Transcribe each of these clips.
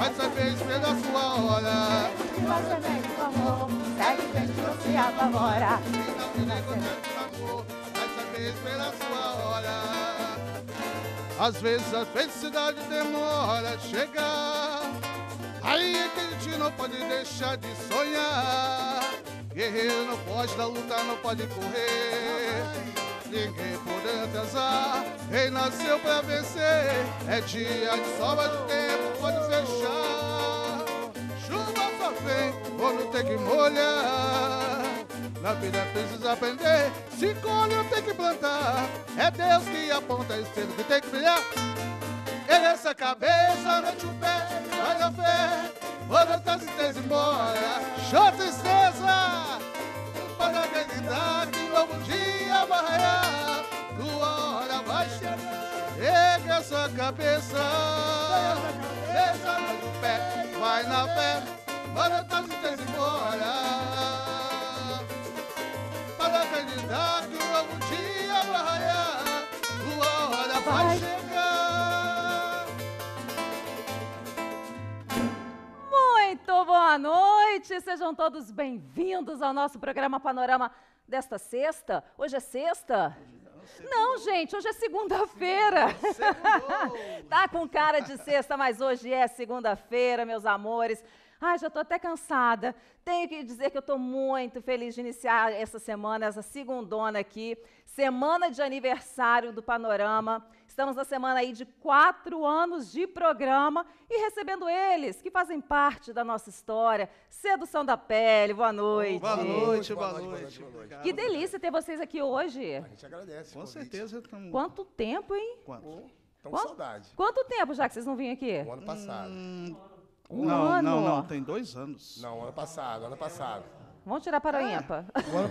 Mas vez saber a sua hora. Se você vem com amor, segue em frente, não se apavora. Quem não me nega tanto amor, vai saber esperar sua hora. Às vezes a felicidade demora a chegar. Aí é que a gente não pode deixar de sonhar. Guerreiro não pode dar luta, não pode correr. Ninguém pode rei nasceu pra vencer. É dia de sol, mas o tempo pode fechar. Chuva só vem, olho tem que molhar. Na vida precisa aprender, se colhe tem que plantar. É Deus que aponta a estrela que tem que brilhar. Ele é essa cabeça, mete o pé, faz a fé. Quando tá tristeza embora, show tristeza. Para acreditar que um novo dia vai raiar. sua cabeça, Deixa no pé, vai na pé, para tá se embora. Para acreditar que algum dia vai raiar, tua hora vai chegar. Muito boa noite, sejam todos bem-vindos ao nosso programa Panorama desta sexta. Hoje é sexta? Hoje é não, gente, hoje é segunda-feira. tá com cara de sexta, mas hoje é segunda-feira, meus amores. Ai, já estou até cansada. Tenho que dizer que eu estou muito feliz de iniciar essa semana, essa segundona aqui, semana de aniversário do Panorama. Estamos na semana aí de quatro anos de programa e recebendo eles, que fazem parte da nossa história. Sedução da Pele, boa noite. Boa noite, boa, noite, boa, noite, boa noite. Que delícia ter vocês aqui hoje. A gente agradece. Com certeza. Tamo... Quanto tempo, hein? Quanto? Oh, tão Quanto? saudade. Quanto tempo já que vocês não vinham aqui? O ano passado. Hum, um não, ano. não, não, tem dois anos. Não, ano passado, ano passado. Vamos tirar para ah. o ano passado, o ano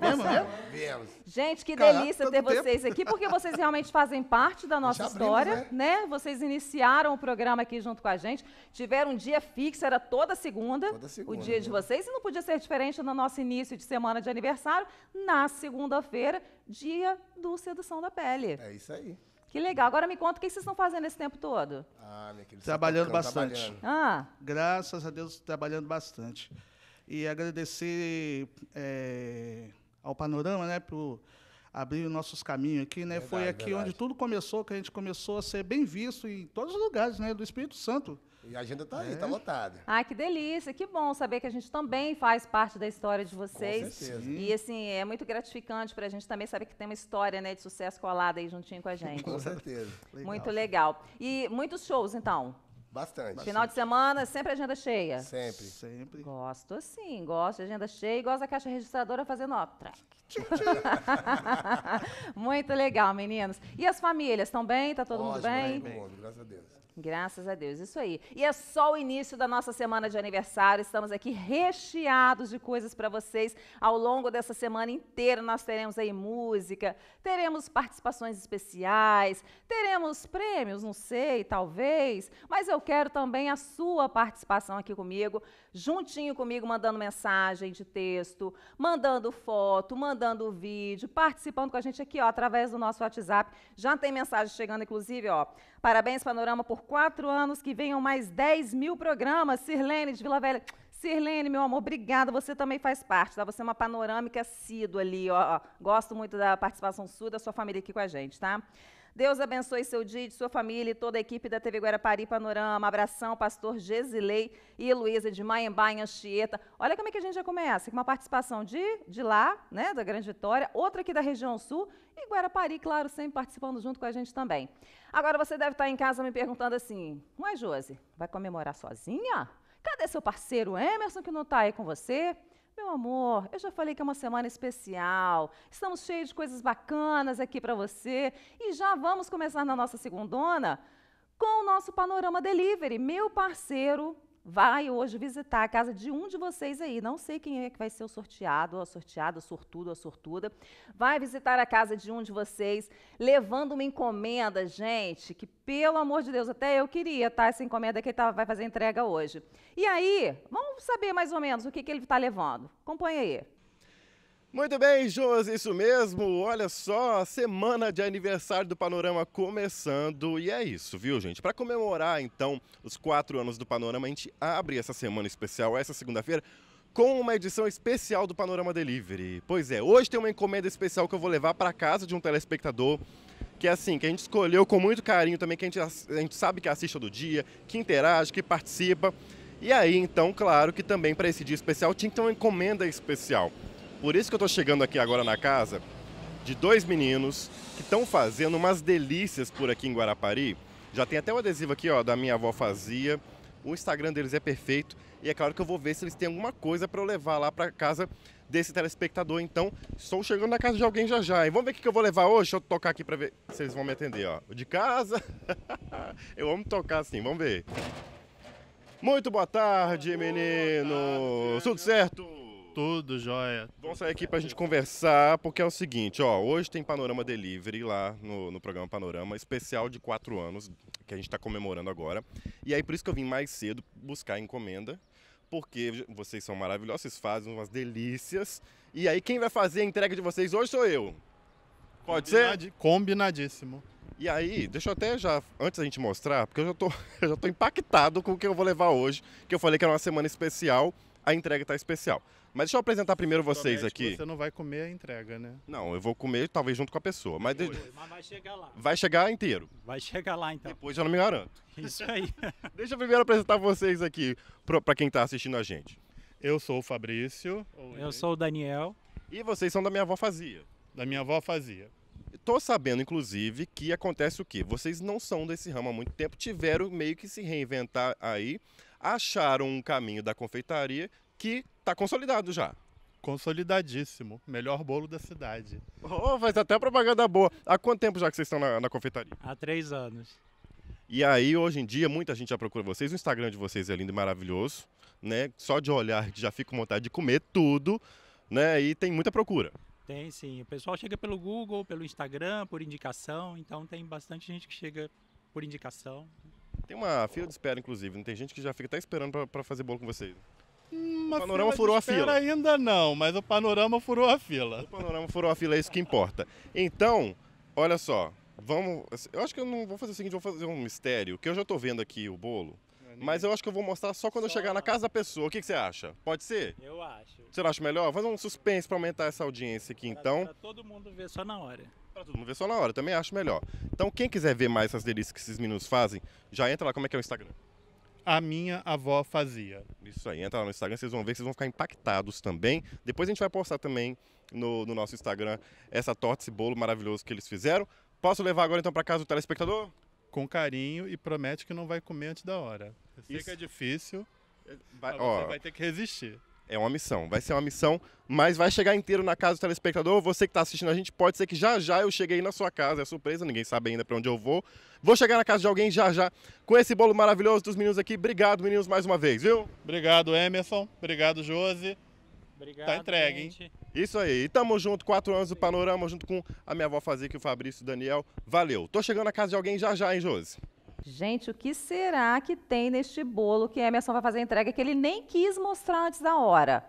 passado. Mesmo, Viemos. Gente, que Caraca, delícia ter vocês tempo. aqui, porque vocês realmente fazem parte da nossa história, né? né? Vocês iniciaram o programa aqui junto com a gente, tiveram um dia fixo, era toda segunda, toda segunda o dia né? de vocês, e não podia ser diferente no nosso início de semana de aniversário, na segunda-feira, dia do Sedução da Pele. É isso aí. Que legal. Agora me conta o que vocês estão fazendo esse tempo todo. Ah, minha querida. Trabalhando tá bastante. Trabalhando. Ah. Graças a Deus, trabalhando bastante e agradecer é, ao Panorama, né, por abrir os nossos caminhos aqui, né? Verdade, Foi aqui verdade. onde tudo começou, que a gente começou a ser bem visto em todos os lugares, né, do Espírito Santo. E a agenda está é. aí, está lotada. Ah, que delícia, que bom saber que a gente também faz parte da história de vocês. Com certeza. E assim, é muito gratificante para a gente também saber que tem uma história né, de sucesso colada aí juntinho com a gente. com certeza. Legal. Muito legal. E muitos shows, então? Bastante. Final de semana, sempre agenda cheia. Sempre. Sempre. Gosto sim, gosto de agenda cheia e gosto da caixa registradora fazendo ó track Muito legal, meninos. E as famílias, estão bem? Tá todo Ótimo, mundo bem? Bem, todo mundo, graças a Deus. Graças a Deus, isso aí. E é só o início da nossa semana de aniversário. Estamos aqui recheados de coisas para vocês. Ao longo dessa semana inteira, nós teremos aí música, teremos participações especiais, teremos prêmios, não sei, talvez. Mas eu quero também a sua participação aqui comigo, juntinho comigo, mandando mensagem de texto, mandando foto, mandando vídeo, participando com a gente aqui, ó, através do nosso WhatsApp. Já tem mensagem chegando, inclusive, ó. Parabéns, Panorama, por quatro anos, que venham mais 10 mil programas. Sirlene de Vila Velha. Sirlene, meu amor, obrigada. Você também faz parte, tá? Você é uma panorâmica assídua ali, ó. Gosto muito da participação sua, da sua família aqui com a gente, tá? Deus abençoe seu dia, de sua família e toda a equipe da TV Guarapari Panorama. Abração, pastor Gesilei e Luísa de Maembá em Anchieta. Olha como é que a gente já começa, com uma participação de, de lá, né, da Grande Vitória, outra aqui da região sul e Guarapari, claro, sempre participando junto com a gente também. Agora você deve estar em casa me perguntando assim, ué, Josi, vai comemorar sozinha? Cadê seu parceiro Emerson que não está aí com você? Meu amor, eu já falei que é uma semana especial. Estamos cheios de coisas bacanas aqui para você e já vamos começar na nossa segundona com o nosso panorama delivery, meu parceiro vai hoje visitar a casa de um de vocês aí. Não sei quem é que vai ser o sorteado, ou a sorteada, o sortudo, a sortuda. Vai visitar a casa de um de vocês, levando uma encomenda, gente, que pelo amor de Deus, até eu queria, tá? Essa encomenda que ele tá, vai fazer entrega hoje. E aí, vamos saber mais ou menos o que, que ele está levando. Acompanha aí. Muito bem, Joas, isso mesmo. Olha só, a semana de aniversário do Panorama começando. E é isso, viu, gente? Para comemorar, então, os quatro anos do Panorama, a gente abre essa semana especial, essa segunda-feira, com uma edição especial do Panorama Delivery. Pois é, hoje tem uma encomenda especial que eu vou levar para casa de um telespectador. Que é assim, que a gente escolheu com muito carinho também, que a gente, a gente sabe que é assiste todo dia, que interage, que participa. E aí, então, claro que também para esse dia especial tinha que ter uma encomenda especial. Por isso que eu estou chegando aqui agora na casa de dois meninos que estão fazendo umas delícias por aqui em Guarapari. Já tem até o um adesivo aqui, ó, da minha avó fazia. O Instagram deles é perfeito e é claro que eu vou ver se eles têm alguma coisa para eu levar lá para casa desse telespectador. Então, estou chegando na casa de alguém já já. E vamos ver o que eu vou levar hoje. Deixa eu tocar aqui para ver se eles vão me atender, ó. De casa. eu amo tocar assim. Vamos ver. Muito boa tarde, boa meninos. Tarde, Tudo certo? Tudo jóia. Vamos sair aqui pra gente conversar, porque é o seguinte, ó, hoje tem Panorama Delivery lá no, no programa Panorama, especial de quatro anos, que a gente tá comemorando agora. E aí por isso que eu vim mais cedo buscar encomenda, porque vocês são maravilhosos, vocês fazem umas delícias. E aí quem vai fazer a entrega de vocês hoje sou eu. Pode Combinad... ser? Combinadíssimo. E aí, deixa eu até já, antes da gente mostrar, porque eu já, tô, eu já tô impactado com o que eu vou levar hoje, que eu falei que era uma semana especial, a entrega tá especial. Mas deixa eu apresentar primeiro vocês Promete aqui. Você não vai comer a entrega, né? Não, eu vou comer talvez junto com a pessoa. Mas, de... mas vai chegar lá. Vai chegar inteiro. Vai chegar lá então. Depois eu não me garanto. Isso aí. deixa eu primeiro apresentar vocês aqui para quem está assistindo a gente. Eu sou o Fabrício. Eu sou o Daniel. E vocês são da minha avó Fazia. Da minha avó Fazia. Tô sabendo, inclusive, que acontece o quê? Vocês não são desse ramo há muito tempo, tiveram meio que se reinventar aí, acharam um caminho da confeitaria que Tá consolidado já. Consolidadíssimo. Melhor bolo da cidade. Oh, faz até propaganda boa. Há quanto tempo já que vocês estão na, na confeitaria? Há três anos. E aí, hoje em dia, muita gente já procura vocês. O Instagram de vocês é lindo e maravilhoso, né? Só de olhar já fico com vontade de comer tudo, né? E tem muita procura. Tem sim. O pessoal chega pelo Google, pelo Instagram, por indicação. Então tem bastante gente que chega por indicação. Tem uma fila de espera, inclusive. Tem gente que já fica até esperando para fazer bolo com vocês o panorama furou a fila. Ainda não, mas o panorama furou a fila. O panorama furou a fila, é isso que importa. Então, olha só, vamos. Assim, eu acho que eu não vou fazer o seguinte, vou fazer um mistério, que eu já estou vendo aqui o bolo. É, mas eu acho que eu vou mostrar só quando só... eu chegar na casa da pessoa. O que, que, você acha? Pode ser? Eu acho. Você acha melhor? Vamos um suspense para aumentar essa audiência aqui, pra, então. Para todo mundo ver só na hora. Para todo mundo ver só na hora, também acho melhor. Então, quem quiser ver mais essas delícias que esses meninos fazem, já entra lá. Como é que é o Instagram? a minha avó fazia. Isso aí, entra lá no Instagram, vocês vão ver, vocês vão ficar impactados também. Depois a gente vai postar também no, no nosso Instagram essa torta, esse bolo maravilhoso que eles fizeram. Posso levar agora então para casa o telespectador? Com carinho e promete que não vai comer antes da hora. Eu sei Isso. que é difícil, vai, ó, vai ter que resistir é uma missão. Vai ser uma missão, mas vai chegar inteiro na casa do telespectador. Você que está assistindo a gente, pode ser que já já eu cheguei na sua casa. É surpresa, ninguém sabe ainda para onde eu vou. Vou chegar na casa de alguém já já com esse bolo maravilhoso dos meninos aqui. Obrigado, meninos, mais uma vez, viu? Obrigado, Emerson. Obrigado, Josi. Obrigado. Tá entregue, gente. hein? Isso aí. E tamo junto, quatro anos do Panorama, junto com a minha avó fazer que o Fabrício e o Daniel. Valeu. Tô chegando na casa de alguém já já, hein, Josi? Gente, o que será que tem neste bolo que Emerson vai fazer a entrega que ele nem quis mostrar antes da hora?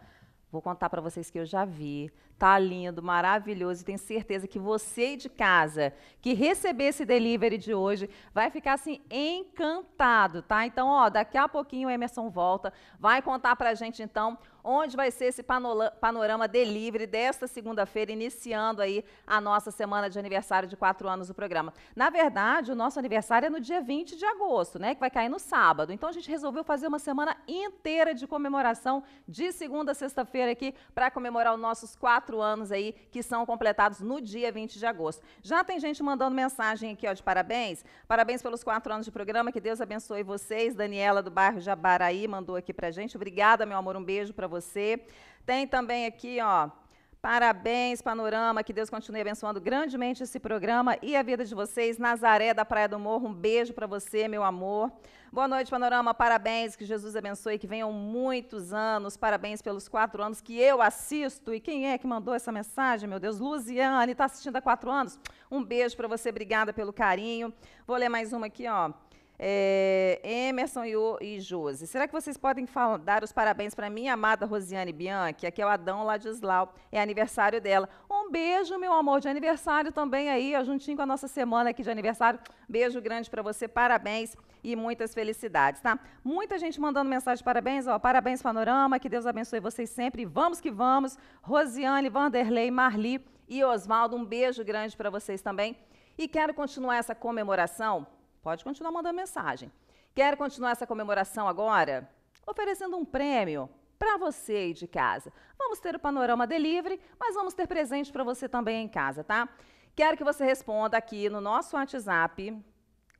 Vou contar para vocês que eu já vi. Tá lindo, maravilhoso e tenho certeza que você de casa que receber esse delivery de hoje vai ficar assim encantado, tá? Então, ó, daqui a pouquinho o Emerson volta, vai contar a gente então onde vai ser esse panorama delivery desta segunda-feira, iniciando aí a nossa semana de aniversário de quatro anos do programa. Na verdade, o nosso aniversário é no dia 20 de agosto, né, que vai cair no sábado. Então a gente resolveu fazer uma semana inteira de comemoração de segunda a sexta-feira aqui para comemorar os nossos quatro anos aí que são completados no dia 20 de agosto. Já tem gente mandando mensagem aqui ó, de parabéns. Parabéns pelos quatro anos de programa, que Deus abençoe vocês. Daniela do bairro Jabaraí mandou aqui para gente. Obrigada, meu amor, um beijo para você você. Tem também aqui, ó, Parabéns, Panorama. Que Deus continue abençoando grandemente esse programa e a vida de vocês. Nazaré da Praia do Morro, um beijo para você, meu amor. Boa noite, Panorama. Parabéns, que Jesus abençoe, que venham muitos anos. Parabéns pelos quatro anos que eu assisto. E quem é que mandou essa mensagem, meu Deus? Luziane, está assistindo há quatro anos? Um beijo para você, obrigada pelo carinho. Vou ler mais uma aqui, ó. É, Emerson e, o, e Josi, será que vocês podem falar, dar os parabéns para minha amada Rosiane Bianchi? Aqui é o Adão Ladislau, é aniversário dela. Um beijo, meu amor, de aniversário também aí, juntinho com a nossa semana aqui de aniversário. Beijo grande para você, parabéns e muitas felicidades, tá? Muita gente mandando mensagem, parabéns, ó, parabéns Panorama, que Deus abençoe vocês sempre. Vamos que vamos. Rosiane, Vanderlei, Marli e Osvaldo. um beijo grande para vocês também. E quero continuar essa comemoração Pode continuar mandando mensagem. Quer continuar essa comemoração agora? Oferecendo um prêmio para você aí de casa. Vamos ter o panorama delivery, mas vamos ter presente para você também em casa, tá? Quero que você responda aqui no nosso WhatsApp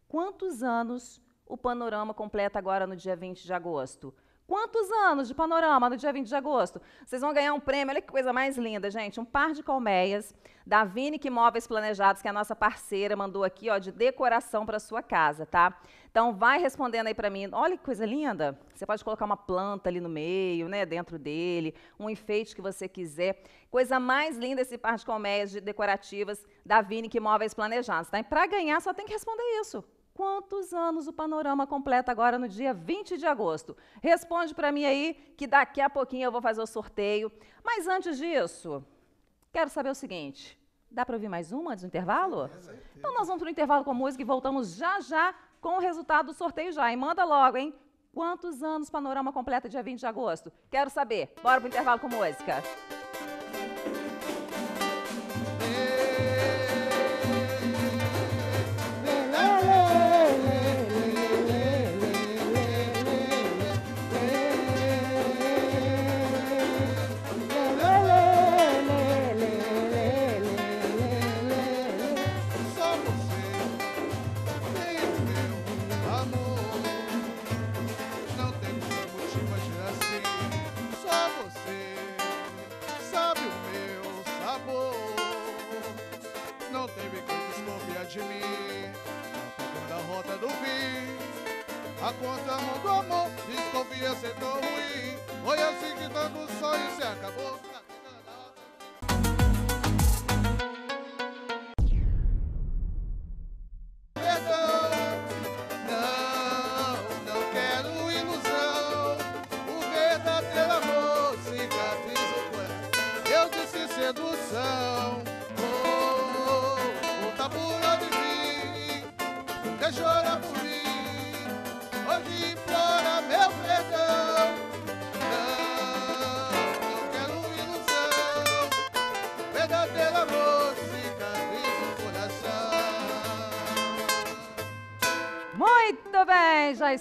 quantos anos o panorama completa agora no dia 20 de agosto. Quantos anos de panorama no dia 20 de agosto? Vocês vão ganhar um prêmio, olha que coisa mais linda, gente. Um par de colmeias da Vinic Imóveis Planejados, que é a nossa parceira, mandou aqui, ó, de decoração para sua casa, tá? Então vai respondendo aí para mim. Olha que coisa linda. Você pode colocar uma planta ali no meio, né, dentro dele, um enfeite que você quiser. Coisa mais linda esse par de colmeias de decorativas da Vinic Imóveis Planejados, tá? E para ganhar só tem que responder isso. Quantos anos o Panorama completa agora no dia 20 de agosto? Responde para mim aí, que daqui a pouquinho eu vou fazer o sorteio. Mas antes disso, quero saber o seguinte: dá para ouvir mais uma antes do intervalo? Então nós vamos para o intervalo com música e voltamos já já com o resultado do sorteio já. E manda logo, hein? Quantos anos Panorama completa dia 20 de agosto? Quero saber. Bora para o intervalo com música.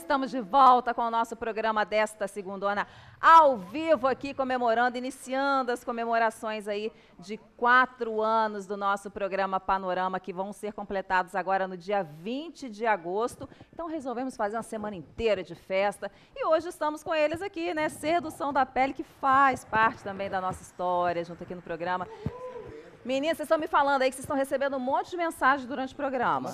estamos de volta com o nosso programa desta segunda-feira ao vivo aqui, comemorando, iniciando as comemorações aí de quatro anos do nosso programa Panorama, que vão ser completados agora no dia 20 de agosto. Então resolvemos fazer uma semana inteira de festa e hoje estamos com eles aqui, né? Sedução da Pele, que faz parte também da nossa história, junto aqui no programa. Meninas, vocês estão me falando aí que vocês estão recebendo um monte de mensagem durante o programa.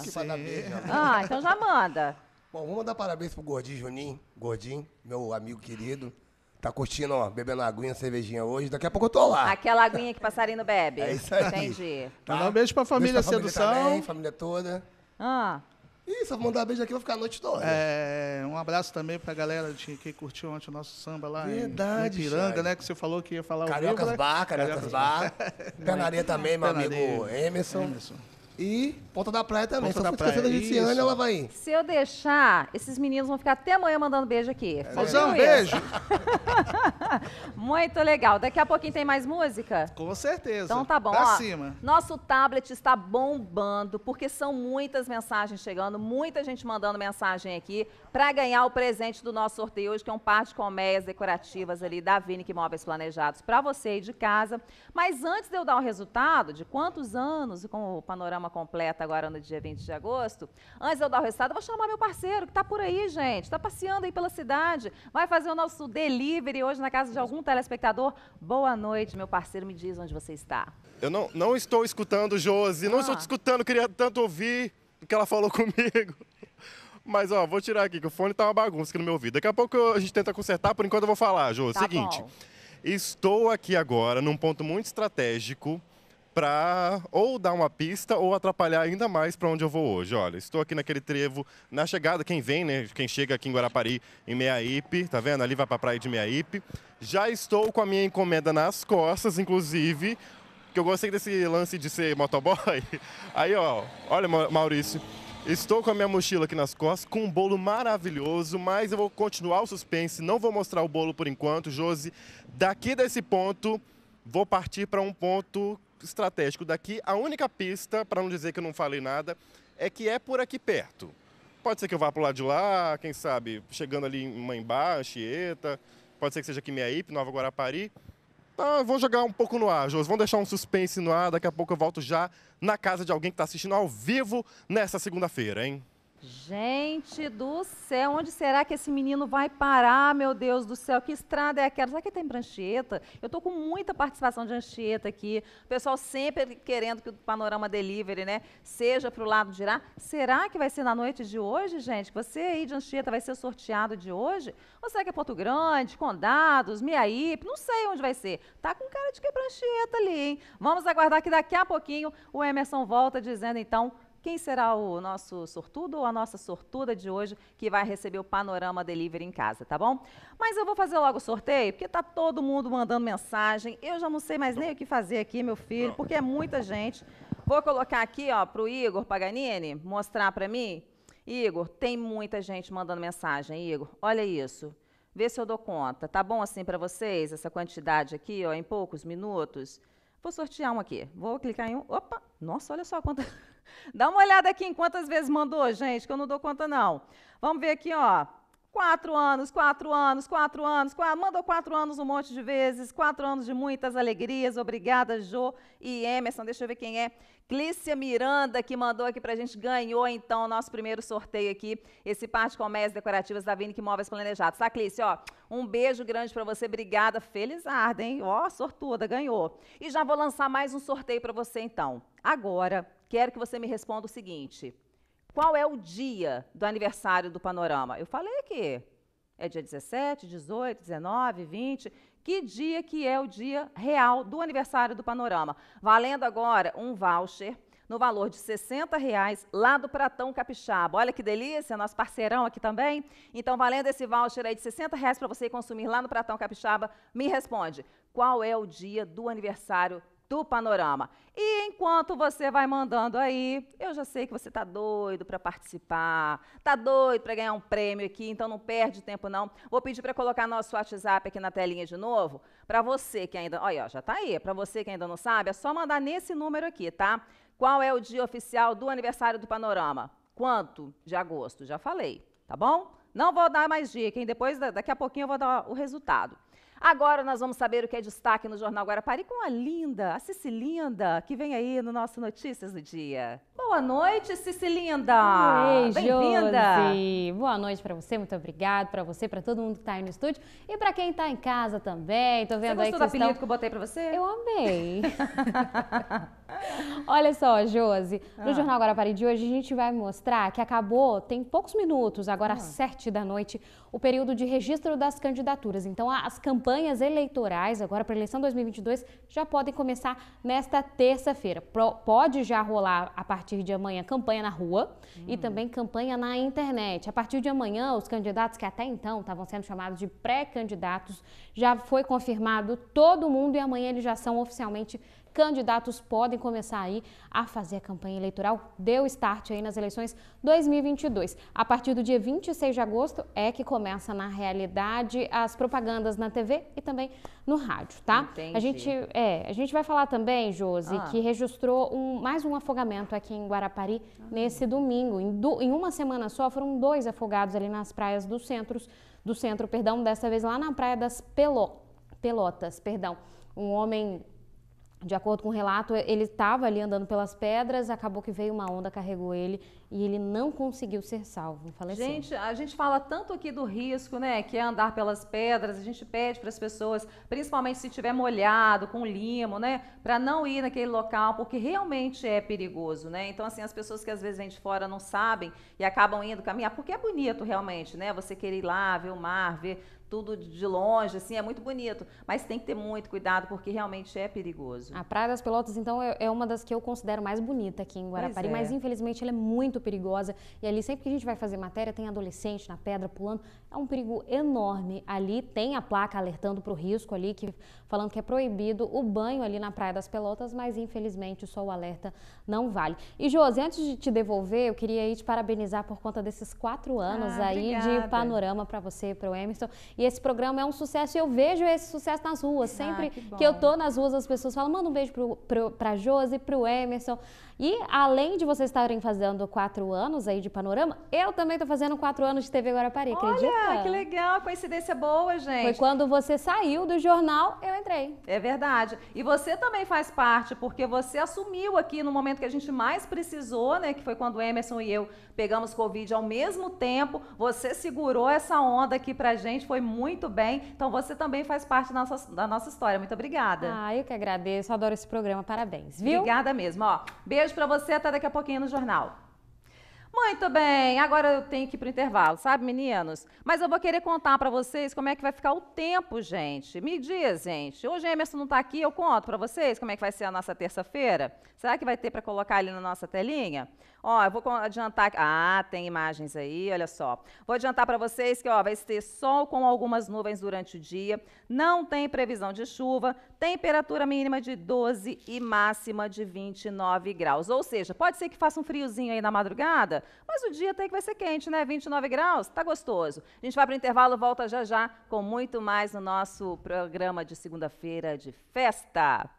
Ah, então já manda. Bom, vou mandar parabéns pro Gordinho Juninho. Gordinho, meu amigo querido. Tá curtindo, ó, bebendo aguinha, cervejinha hoje. Daqui a pouco eu tô lá. Aquela aguinha que passarinho bebe. É isso aí. Entendi. Tá. Mandar um beijo pra família beijo pra Sedução. Família, também, família toda. Ah. Isso, só mandar um beijo aqui, vai ficar a noite toda. É, um abraço também pra galera de, que curtiu ontem o nosso samba lá Verdade, em Piranga, né? Que você falou que ia falar o Cariocas né? Bar. Cariocas Bar. Penaria também, meu Penaria. amigo Emerson. Emerson e Ponta da Praia também. Ponta Só fui esquecendo a ela vai ir. Se eu deixar, esses meninos vão ficar até amanhã mandando beijo aqui. Fazão, é, um beijo. Muito legal. Daqui a pouquinho tem mais música? Com certeza. Então tá bom. Pra Ó, cima. Nosso tablet está bombando, porque são muitas mensagens chegando, muita gente mandando mensagem aqui para ganhar o presente do nosso sorteio hoje, que é um par de colmeias decorativas ali da Vinic Imóveis Planejados para você aí de casa. Mas antes de eu dar o resultado de quantos anos e com o panorama completa agora no dia 20 de agosto. Antes de eu dar o resultado, eu vou chamar meu parceiro que está por aí, gente. Está passeando aí pela cidade. Vai fazer o nosso delivery hoje na casa de algum telespectador. Boa noite, meu parceiro. Me diz onde você está. Eu não, não estou escutando, Josi. Não ah. estou te escutando. Queria tanto ouvir o que ela falou comigo. Mas, ó, vou tirar aqui, que o fone tá uma bagunça aqui no meu ouvido. Daqui a pouco a gente tenta consertar, por enquanto eu vou falar, Jô. Tá Seguinte, bom. estou aqui agora num ponto muito estratégico para ou dar uma pista ou atrapalhar ainda mais para onde eu vou hoje. Olha, estou aqui naquele trevo na chegada, quem vem, né? Quem chega aqui em Guarapari, em Meiaípe, tá vendo? Ali vai para a praia de Meiaípe. Já estou com a minha encomenda nas costas, inclusive, que eu gostei desse lance de ser motoboy. Aí, ó, olha, Maurício, Estou com a minha mochila aqui nas costas, com um bolo maravilhoso, mas eu vou continuar o suspense, não vou mostrar o bolo por enquanto, Josi. Daqui desse ponto, vou partir para um ponto estratégico daqui. A única pista, para não dizer que eu não falei nada, é que é por aqui perto. Pode ser que eu vá para o lado de lá, quem sabe, chegando ali em Maimbá, Anchieta, pode ser que seja aqui Meiaípe, Nova Guarapari. Ah, vou jogar um pouco no ar, Jos. Vamos deixar um suspense no ar. Daqui a pouco eu volto já na casa de alguém que está assistindo ao vivo nessa segunda-feira, hein? Gente do céu, onde será que esse menino vai parar, meu Deus do céu? Que estrada é aquela? Será que tem tá prancheta? Eu estou com muita participação de Anchieta aqui. O pessoal sempre querendo que o Panorama Delivery, né, seja para o lado de Irá. Será que vai ser na noite de hoje, gente? Você aí de Anchieta vai ser sorteado de hoje? Ou será que é Porto Grande, Condados, Miaípe? Não sei onde vai ser. Tá com cara de que é ali, hein? Vamos aguardar que daqui a pouquinho o Emerson volta dizendo, então, quem será o nosso sortudo ou a nossa sortuda de hoje que vai receber o Panorama Delivery em casa, tá bom? Mas eu vou fazer logo o sorteio, porque tá todo mundo mandando mensagem. Eu já não sei mais nem o que fazer aqui, meu filho, porque é muita gente. Vou colocar aqui, ó, pro Igor Paganini mostrar para mim. Igor, tem muita gente mandando mensagem, Igor. Olha isso. Vê se eu dou conta. Tá bom assim para vocês, essa quantidade aqui, ó, em poucos minutos? Vou sortear um aqui. Vou clicar em um. Opa! Nossa, olha só quanta. Dá uma olhada aqui em quantas vezes mandou, gente, que eu não dou conta, não. Vamos ver aqui, ó. Quatro anos, quatro anos, quatro anos, quatro, mandou quatro anos um monte de vezes, quatro anos de muitas alegrias, obrigada, Jo e Emerson, deixa eu ver quem é. Clícia Miranda, que mandou aqui pra gente, ganhou então o nosso primeiro sorteio aqui, esse par de colmeias decorativas da Vinic Móveis Planejados. Tá, Clícia, ó, um beijo grande para você, obrigada, arda, hein? Ó, sortuda, ganhou. E já vou lançar mais um sorteio para você então. Agora, quero que você me responda o seguinte: qual é o dia do aniversário do Panorama? Eu falei aqui. É dia 17, 18, 19, 20. Que dia que é o dia real do aniversário do Panorama? Valendo agora um voucher no valor de 60 reais lá do Pratão Capixaba. Olha que delícia, nosso parceirão aqui também. Então, valendo esse voucher aí de 60 reais para você consumir lá no Pratão Capixaba, me responde, qual é o dia do aniversário do Panorama. E enquanto você vai mandando aí, eu já sei que você está doido para participar, está doido para ganhar um prêmio aqui, então não perde tempo não. Vou pedir para colocar nosso WhatsApp aqui na telinha de novo, para você que ainda, olha, já está aí, é para você que ainda não sabe, é só mandar nesse número aqui, tá? Qual é o dia oficial do aniversário do Panorama? Quanto de agosto? Já falei, tá bom? Não vou dar mais dica, hein? Depois, daqui a pouquinho eu vou dar o resultado. Agora nós vamos saber o que é destaque no Jornal Guarapari com a linda, a Cicilinda, que vem aí no nosso Notícias do Dia. Boa noite, Cicilinda! Oi, Bem-vinda! Boa noite para você, muito obrigada para você, para todo mundo que está aí no estúdio e para quem está em casa também. Tô vendo você aí gostou aí que do apelido estão... que eu botei para você? Eu amei! Olha só, Josi, no ah. Jornal Guarapari de hoje a gente vai mostrar que acabou, tem poucos minutos, agora ah. às sete da noite, o período de registro das candidaturas. Então, as campanhas campanhas eleitorais agora para a eleição 2022 já podem começar nesta terça-feira. Pode já rolar a partir de amanhã campanha na rua e hum. também campanha na internet. A partir de amanhã, os candidatos que até então estavam sendo chamados de pré-candidatos já foi confirmado todo mundo e amanhã eles já são oficialmente candidatos candidatos podem começar aí a fazer a campanha eleitoral. Deu start aí nas eleições 2022. A partir do dia 26 de agosto é que começa na realidade as propagandas na TV e também no rádio, tá? Entendi. A gente é, a gente vai falar também, Josi, ah. que registrou um, mais um afogamento aqui em Guarapari ah. nesse domingo. Em, do, em uma semana só foram dois afogados ali nas praias do centros do centro, perdão, dessa vez lá na praia das Pelotas, perdão. Um homem de acordo com o relato, ele estava ali andando pelas pedras, acabou que veio uma onda, carregou ele e ele não conseguiu ser salvo. Faleceu. Gente, a gente fala tanto aqui do risco, né, que é andar pelas pedras. A gente pede para as pessoas, principalmente se tiver molhado, com limo, né, para não ir naquele local, porque realmente é perigoso, né? Então assim, as pessoas que às vezes vêm de fora não sabem e acabam indo caminhar, porque é bonito realmente, né? Você querer ir lá, ver o mar, ver tudo de longe, assim, é muito bonito. Mas tem que ter muito cuidado, porque realmente é perigoso. A Praia das Pelotas, então, é, é uma das que eu considero mais bonita aqui em Guarapari, é. mas infelizmente ela é muito perigosa. E ali, sempre que a gente vai fazer matéria, tem adolescente na pedra pulando. É um perigo enorme. Ali tem a placa alertando para o risco ali, que, falando que é proibido o banho ali na Praia das Pelotas, mas infelizmente só o alerta não vale. E, Josi, antes de te devolver, eu queria aí te parabenizar por conta desses quatro anos ah, aí obrigada. de panorama para você, para o Emerson. E e esse programa é um sucesso e eu vejo esse sucesso nas ruas. Ah, Sempre ah, que, que, eu tô nas ruas, as pessoas falam: manda um beijo pro, pro, pra Josi, pro Emerson. E além de vocês estarem fazendo quatro anos aí de panorama, eu também estou fazendo quatro anos de TV Guarapari, Olha, acredita? Olha, que legal, coincidência boa, gente. Foi quando você saiu do jornal, eu entrei. É verdade. E você também faz parte, porque você assumiu aqui no momento que a gente mais precisou, né? Que foi quando o Emerson e eu pegamos Covid ao mesmo tempo. Você segurou essa onda aqui pra gente, foi muito bem. Então você também faz parte da nossa, da nossa história. Muito obrigada. Ah, eu que agradeço, adoro esse programa, parabéns, viu? Obrigada mesmo, ó. Beijo Beijo para você, até daqui a pouquinho no jornal. Muito bem, agora eu tenho que ir para o intervalo, sabe, meninos? Mas eu vou querer contar para vocês como é que vai ficar o tempo, gente. Me diz, gente. Hoje Emerson não está aqui, eu conto para vocês como é que vai ser a nossa terça-feira. Será que vai ter para colocar ali na nossa telinha? Ó, eu vou adiantar. Ah, tem imagens aí, olha só. Vou adiantar para vocês que ó, vai ter sol com algumas nuvens durante o dia. Não tem previsão de chuva. Temperatura mínima de 12 e máxima de 29 graus. Ou seja, pode ser que faça um friozinho aí na madrugada, mas o dia tem que vai ser quente, né? 29 graus, tá gostoso. A gente vai para o intervalo, volta já já com muito mais no nosso programa de segunda-feira de festa.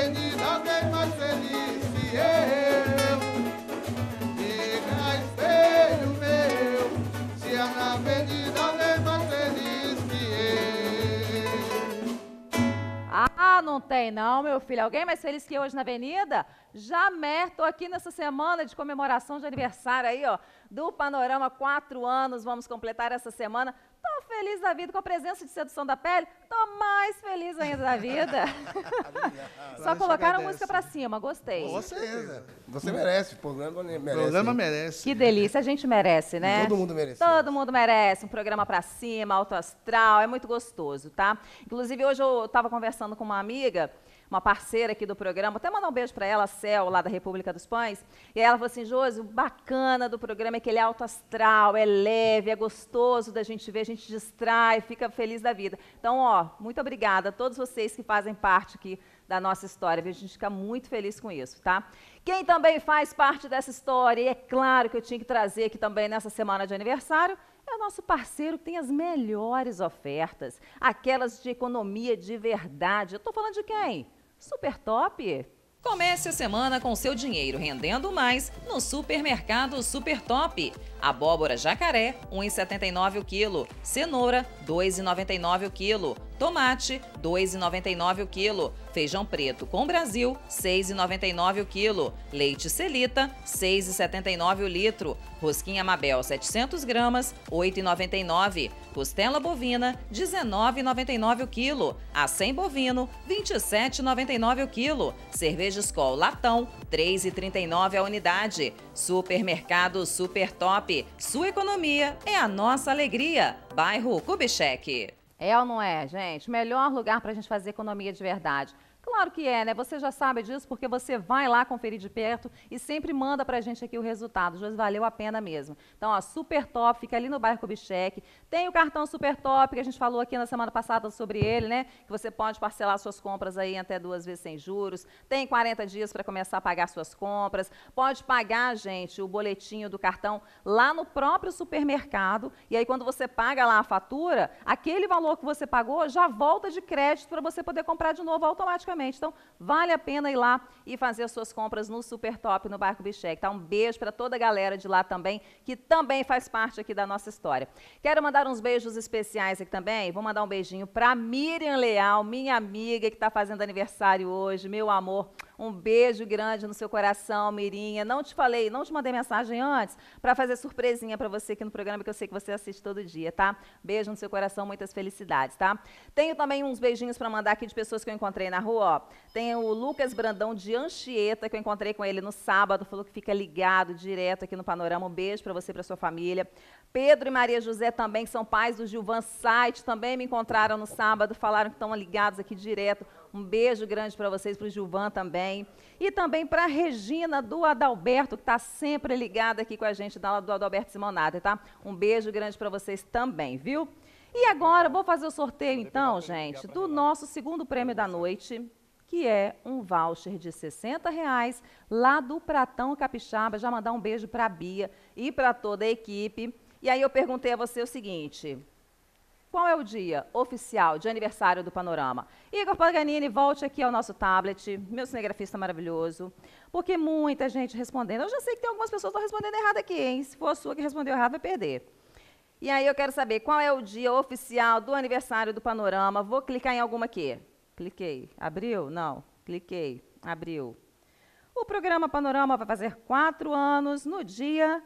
feliz, alguém mais feliz que eu. Diga espelho meu, se há na avenida alguém mais feliz que eu. Ah, não tem não, meu filho. Alguém mais feliz que eu hoje na avenida? Jamer, tô aqui nessa semana de comemoração de aniversário aí, ó, do Panorama, quatro anos, vamos completar essa semana. Estou feliz da vida com a presença de sedução da pele, estou mais feliz ainda da vida. Só colocaram a música para cima, gostei. Com Você merece, o programa merece. programa merece. Que delícia, a gente merece, né? Todo mundo merece. Todo mundo merece, um programa para cima, alto astral, é muito gostoso, tá? Inclusive, hoje eu estava conversando com uma amiga uma parceira aqui do programa, até mandar um beijo para ela, a Cel, lá da República dos Pães. E ela falou assim: Josi, o bacana do programa é que ele é alto astral, é leve, é gostoso da gente ver, a gente distrai, fica feliz da vida. Então, ó, muito obrigada a todos vocês que fazem parte aqui da nossa história. A gente fica muito feliz com isso, tá? Quem também faz parte dessa história, e é claro que eu tinha que trazer aqui também nessa semana de aniversário, é o nosso parceiro que tem as melhores ofertas, aquelas de economia de verdade. Eu estou falando de quem? Super top! Comece a semana com seu dinheiro rendendo mais no Supermercado Super Top. Abóbora jacaré, R$ 1,79 o quilo. Cenoura, R$ 2,99 o quilo. Tomate, R$ 2,99 o quilo. Feijão preto com Brasil, R$ 6,99 o quilo. Leite Celita, R$ 6,79 o litro. Rosquinha Mabel, 700 gramas, R$ 8,99. Costela bovina, R$ 19,99 o quilo. Acém bovino, R$ 27,99 o quilo. Cerveja Skol latão, R$ 3,39 a unidade. Supermercado Super Top. Sua economia é a nossa alegria. Bairro Kubitschek. É ou não é, gente? Melhor lugar para a gente fazer economia de verdade. Claro que é, né? Você já sabe disso porque você vai lá conferir de perto e sempre manda pra gente aqui o resultado. Já valeu a pena mesmo. Então, ó, Super Top fica ali no bairro Kubitschek. Tem o cartão Super Top que a gente falou aqui na semana passada sobre ele, né? Que você pode parcelar suas compras aí até duas vezes sem juros. Tem 40 dias para começar a pagar suas compras. Pode pagar, gente, o boletinho do cartão lá no próprio supermercado. E aí, quando você paga lá a fatura, aquele valor que você pagou já volta de crédito para você poder comprar de novo automaticamente. Então, vale a pena ir lá e fazer as suas compras no Super Top, no Barco Bichec. Tá? Um beijo para toda a galera de lá também, que também faz parte aqui da nossa história. Quero mandar uns beijos especiais aqui também. Vou mandar um beijinho para Miriam Leal, minha amiga que está fazendo aniversário hoje, meu amor. Um beijo grande no seu coração, Mirinha. Não te falei, não te mandei mensagem antes para fazer surpresinha para você aqui no programa que eu sei que você assiste todo dia, tá? Beijo no seu coração, muitas felicidades, tá? Tenho também uns beijinhos para mandar aqui de pessoas que eu encontrei na rua, ó. Tem o Lucas Brandão de Anchieta, que eu encontrei com ele no sábado, falou que fica ligado direto aqui no Panorama. Um beijo para você e para sua família. Pedro e Maria José também, que são pais do Gilvan Site, também me encontraram no sábado, falaram que estão ligados aqui direto. Um beijo grande para vocês, para o Gilvan também. E também para a Regina do Adalberto, que está sempre ligada aqui com a gente, da do Adalberto Simonata, tá? Um beijo grande para vocês também, viu? E agora, vou fazer o sorteio então, gente, do nosso segundo prêmio da noite, que é um voucher de 60 reais lá do Pratão Capixaba. Já mandar um beijo para a Bia e para toda a equipe. E aí eu perguntei a você o seguinte, qual é o dia oficial de aniversário do Panorama? Igor Paganini, volte aqui ao nosso tablet, meu cinegrafista maravilhoso, porque muita gente respondendo. Eu já sei que tem algumas pessoas que estão respondendo errado aqui, hein? Se for a sua que respondeu errado, vai perder. E aí eu quero saber qual é o dia oficial do aniversário do Panorama. Vou clicar em alguma aqui. Cliquei. Abriu? Não. Cliquei. Abriu. O programa Panorama vai fazer quatro anos no dia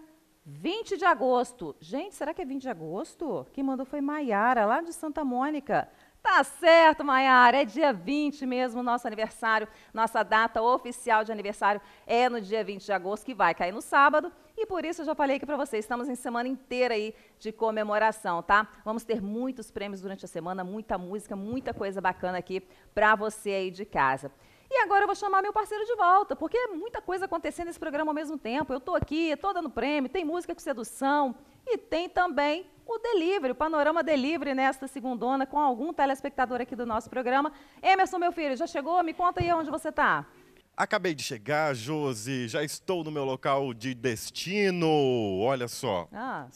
20 de agosto. Gente, será que é 20 de agosto? Quem mandou foi Maiara, lá de Santa Mônica. Tá certo, Maiara, é dia 20 mesmo, nosso aniversário. Nossa data oficial de aniversário é no dia 20 de agosto, que vai cair no sábado. E por isso eu já falei aqui para vocês, estamos em semana inteira aí de comemoração, tá? Vamos ter muitos prêmios durante a semana, muita música, muita coisa bacana aqui para você aí de casa. E agora eu vou chamar meu parceiro de volta, porque é muita coisa acontecendo nesse programa ao mesmo tempo. Eu estou aqui, estou dando prêmio, tem música com sedução e tem também o delivery, o panorama delivery nesta segundona com algum telespectador aqui do nosso programa. Emerson, meu filho, já chegou? Me conta aí onde você está. Acabei de chegar, Josi, já estou no meu local de destino. Olha só. Ah.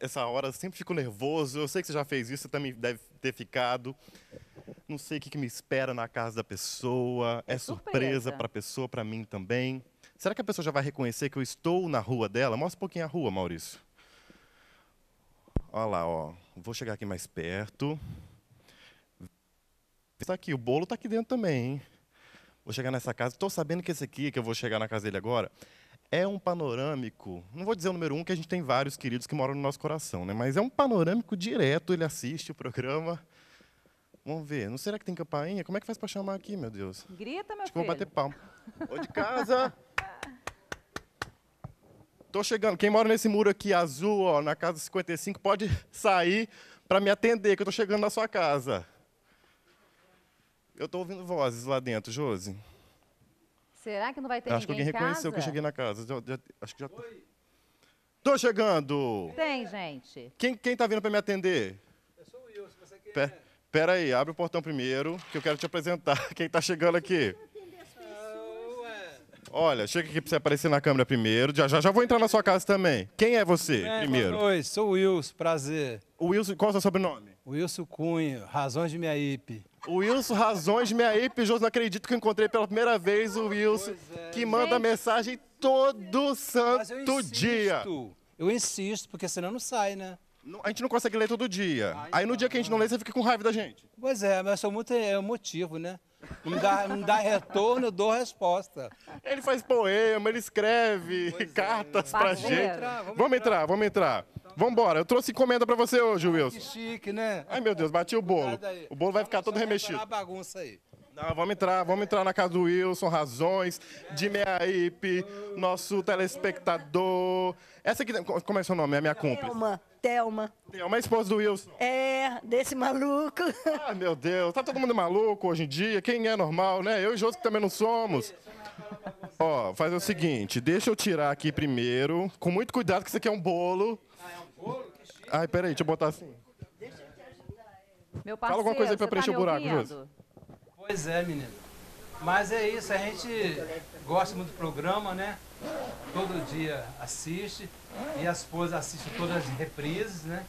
Essa hora eu sempre fico nervoso. Eu sei que você já fez isso, você também deve ter ficado não sei o que, que me espera na casa da pessoa, é, é surpresa para a pessoa, para mim também. Será que a pessoa já vai reconhecer que eu estou na rua dela? Mostra um pouquinho a rua, Maurício. Olha lá, ó. Vou chegar aqui mais perto. Está aqui, o bolo está aqui dentro também, hein? Vou chegar nessa casa. Estou sabendo que esse aqui, que eu vou chegar na casa dele agora, é um panorâmico. Não vou dizer o número um, que a gente tem vários queridos que moram no nosso coração, né? Mas é um panorâmico direto. Ele assiste o programa Vamos ver. Não será que tem campainha? Como é que faz para chamar aqui, meu Deus? Grita, meu Acho filho. Acho que vou bater palma. Ô, de casa! Tô chegando. Quem mora nesse muro aqui azul, ó, na casa 55, pode sair para me atender, que eu tô chegando na sua casa. Eu tô ouvindo vozes lá dentro, Josi. Será que não vai ter acho ninguém Acho que alguém reconheceu que eu cheguei na casa. Já, já, acho que já... Oi. Tô chegando! Tem, gente. Quem, quem tá vindo para me atender? Eu é sou o Wilson, você quer... Pé. Né? Pera aí, abre o portão primeiro, que eu quero te apresentar quem tá chegando aqui. Olha, chega aqui pra você aparecer na câmera primeiro. Já, já, já vou entrar na sua casa também. Quem é você, é, primeiro? Oi, sou o Wilson, prazer. O Wilson, qual é o seu sobrenome? Wilson Cunha, Razões de Meiaípe. Wilson Razões de Meiaípe. Jô, não acredito que eu encontrei pela primeira vez o Wilson, é. que manda Gente. mensagem todo santo eu insisto, dia. Eu insisto, porque senão não sai, né? a gente não consegue ler todo dia. Ai, Aí no dia que a gente não lê, você fica com raiva da gente. Pois é, mas é sou muito emotivo, né? Não dá, não dá retorno, eu dou resposta. Ele faz poema, ele escreve pois é. cartas é. pra gente. Vamos entrar, vamos entrar. Vamos embora. Eu trouxe encomenda pra você hoje, Wilson. Que chique, né? Ai, meu Deus, bati o bolo. O bolo vai ficar todo remexido. bagunça aí. Não, vamos entrar, vamos entrar na casa do Wilson, Razões, de Meaípe, nosso telespectador. Essa aqui, como é seu nome? É minha cúmplice. Elma. Thelma. Thelma é a esposa do Wilson. É, desse maluco. Ah, meu Deus, tá todo mundo maluco hoje em dia, quem é normal, né? Eu e Josco também não somos. Ó, faz o seguinte, deixa eu tirar aqui primeiro, com muito cuidado que isso aqui é um bolo. Ah, é um bolo? Ai, peraí, deixa eu botar assim. Deixa eu te ajudar. É. Meu parceiro, Fala alguma coisa aí pra tá preencher tá o buraco, Josco. Pois é, menino. Mas é isso, a gente gosta muito do programa, né? todo dia assiste e a esposa assiste todas as reprises, né?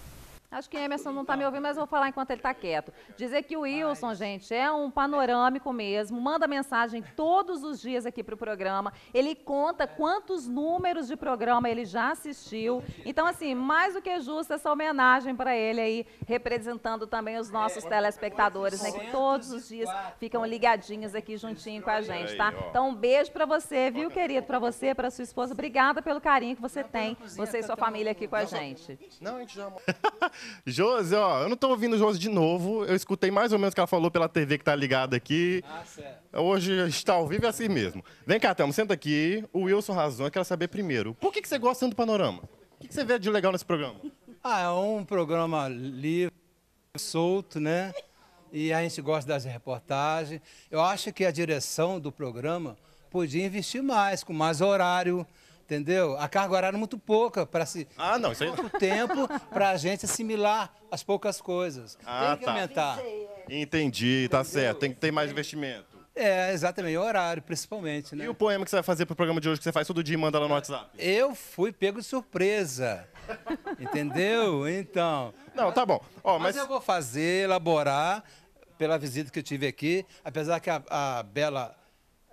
Acho que Emerson não está me ouvindo, mas vou falar enquanto ele está quieto. Dizer que o Wilson, gente, é um panorâmico mesmo, manda mensagem todos os dias aqui para o programa. Ele conta quantos números de programa ele já assistiu. Então, assim, mais do que justa essa homenagem para ele aí, representando também os nossos é, telespectadores, né? Que todos os dias ficam ligadinhos aqui juntinho com a gente, tá? Então, um beijo para você, viu, querido? Para você, para sua esposa. Obrigada pelo carinho que você tá tem, você e tá sua família aqui com a gente. Não, a gente já Josi, ó, eu não tô ouvindo Josi de novo. Eu escutei mais ou menos o que ela falou pela TV que tá ligada aqui. Ah, certo. Hoje está ao vivo é assim mesmo. Vem cá, Tamo, senta aqui. O Wilson Razão quero saber primeiro. Por que, que você gosta tanto do Panorama? O que, que você vê de legal nesse programa? Ah, é um programa livre, solto, né? E a gente gosta das reportagens. Eu acho que a direção do programa podia investir mais, com mais horário entendeu? A carga horária é muito pouca para se. Ah, não, isso aí. Pouco tempo para a gente assimilar as poucas coisas. Ah, Tem que tá. aumentar. Entendi, tá entendeu? certo. Tem que ter mais investimento. É, exatamente, o horário, principalmente, né? E o poema que você vai fazer pro programa de hoje, que você faz todo dia e manda lá no WhatsApp? Eu fui pego de surpresa. entendeu? Então. Não, tá bom. Ó, mas... mas eu vou fazer, elaborar, pela visita que eu tive aqui, apesar que a, a Bela.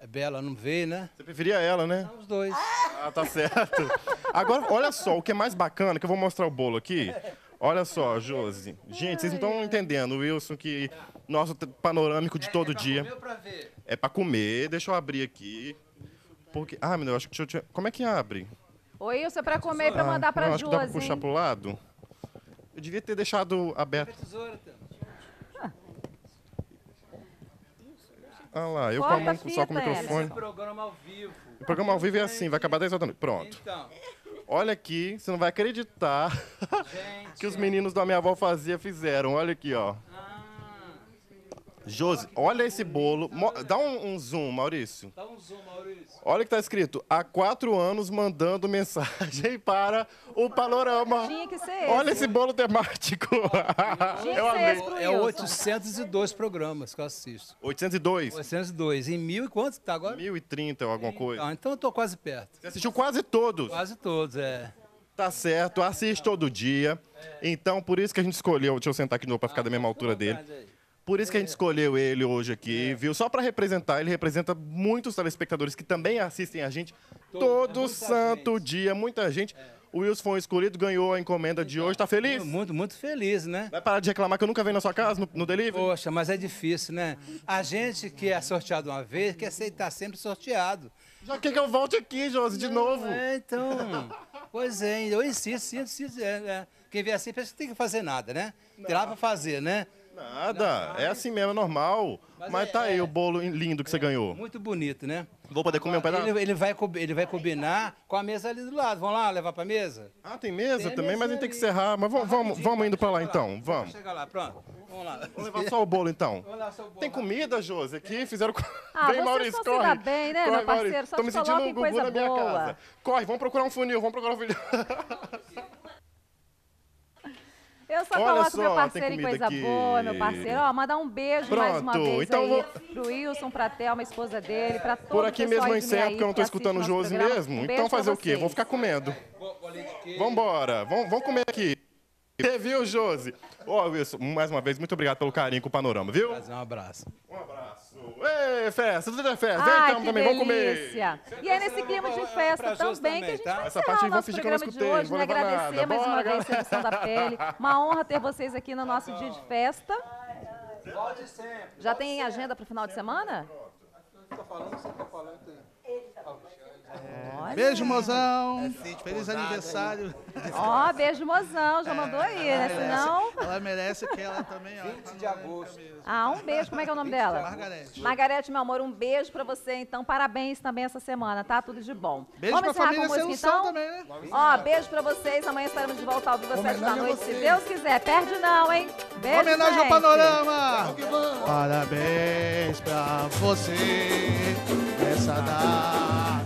A Bela não veio, né? Você preferia ela, né? Não, os dois. Ah! Ah, tá certo. Agora, olha só, o que é mais bacana, que eu vou mostrar o bolo aqui. Olha só, Josi. Gente, vocês não estão entendendo, Wilson, que nosso panorâmico de é, é todo é dia. Comer ou pra ver? É pra comer, deixa eu abrir aqui. Porque. Ah, meu Deus, acho que deixa eu te... Como é que abre? Oi, Wilson, é pra comer e pra ah, mandar pra ah, não, Acho que dá pra puxar pro lado? Eu devia ter deixado aberto. Tesoura, Olha ah lá, eu com a mão só com o microfone. Esse programa ao vivo. O programa ao vivo é assim, vai acabar 10 horas da noite. Pronto. Então. Olha aqui, você não vai acreditar Gente, que os meninos da minha avó fazia fizeram. Olha aqui, ó. Josi, olha esse bolo. Tá Mo dá um, um, zoom, Maurício. Dá um zoom, Maurício. Olha o que tá escrito. Há quatro anos mandando mensagem para o Panorama. Tinha que ser Olha esse, bolo temático. Eu amei. É 802 programas que eu assisto. 802? 802. Em mil e quantos tá agora? 1030 ou alguma então, coisa. Então, então eu tô quase perto. Você assistiu quase todos? Quase todos, é. Tá certo, assiste todo dia. É. Então, por isso que a gente escolheu. Deixa eu sentar aqui de novo para ficar da mesma ah, altura dele. Por isso que a gente é. escolheu ele hoje aqui, é. viu? Só para representar, ele representa muitos telespectadores que também assistem a gente todo, todo é santo gente. dia, muita gente. O Wilson foi escolhido, ganhou a encomenda de hoje. Tá feliz? Muito, muito feliz, né? Vai parar de reclamar que eu nunca venho na sua casa, no, no delivery? Poxa, mas é difícil, né? A gente que é sorteado uma vez quer aceitar tá sempre sorteado. Já quer que eu volte aqui, Josi, de novo. É, então. pois é, eu insisto, insisto, insisto. É, é. Quem vê assim pensa que tem que fazer nada, né? Não. Tem lá pra fazer, né? Nada, é assim mesmo, é normal. Mas, Mas é, tá aí é, o bolo lindo que é, você ganhou. Muito bonito, né? Vou poder comer um pedaço? Ele, ele, vai, ele vai combinar com a mesa ali do lado. Vamos lá levar pra mesa? Ah, tem mesa tem também, mesa mas a gente tem que encerrar. Mas vamos, vamos, vamos indo pra lá então. Vamos. Chega lá, pronto. Vamos lá. Vamos levar só o bolo então. Vamos lá, só o bolo. Tem comida, Josi, aqui? É. Fizeram. Ah, Vem, Maurício, corre. Tá bem, né, corre, Tô me sentindo um gugu na minha boa. casa. Corre, vamos procurar um funil, vamos procurar um funil. Eu só Olha coloco só, meu parceiro em coisa aqui. boa, meu parceiro. Ó, mandar um beijo Pronto, mais uma vez então aí vou... pro Wilson, pra Thelma, esposa dele, pra todo Por aqui mesmo eu encerro, porque eu não tô tá escutando o Josi mesmo. Um então fazer o quê? Vou ficar comendo. Vambora, vamos, vamos comer aqui. Você viu, Josi? Ó, oh, Wilson, mais uma vez, muito obrigado pelo carinho com o Panorama, viu? Prazer, um abraço. Um abraço. Ei, festa, tudo é festa. Ai, então, também, vamos comer. Delícia. E é nesse clima de festa é também que a gente tá? vai Essa parte o nosso programa de hoje, né? Agradecer mais uma vez a Sedução da Pele. Uma honra ter vocês aqui no nosso dia de festa. Pode sempre. Já tem agenda para o final de semana? a gente Estou tá falando, você está falando. Ele está falando. É. Beijo, mozão. É assim, tipo, Feliz aniversário. Ó, oh, beijo, mozão. Já mandou aí, né? Senão... Ela merece que ela também... 20 ó, tá de agosto. Ah, um beijo. Como é que é o nome dela? De Margarete. Margarete, meu amor, um beijo pra você, então. Parabéns também essa semana, tá? Tudo de bom. Beijo Vamos pra família com música, então? também, né? Ó, beijo pra vocês. Amanhã estaremos de volta ao vivo às 7 da noite, se Deus quiser. Perde não, hein? Beijo, Homenagem gente. ao Panorama. Parabéns pra você nessa data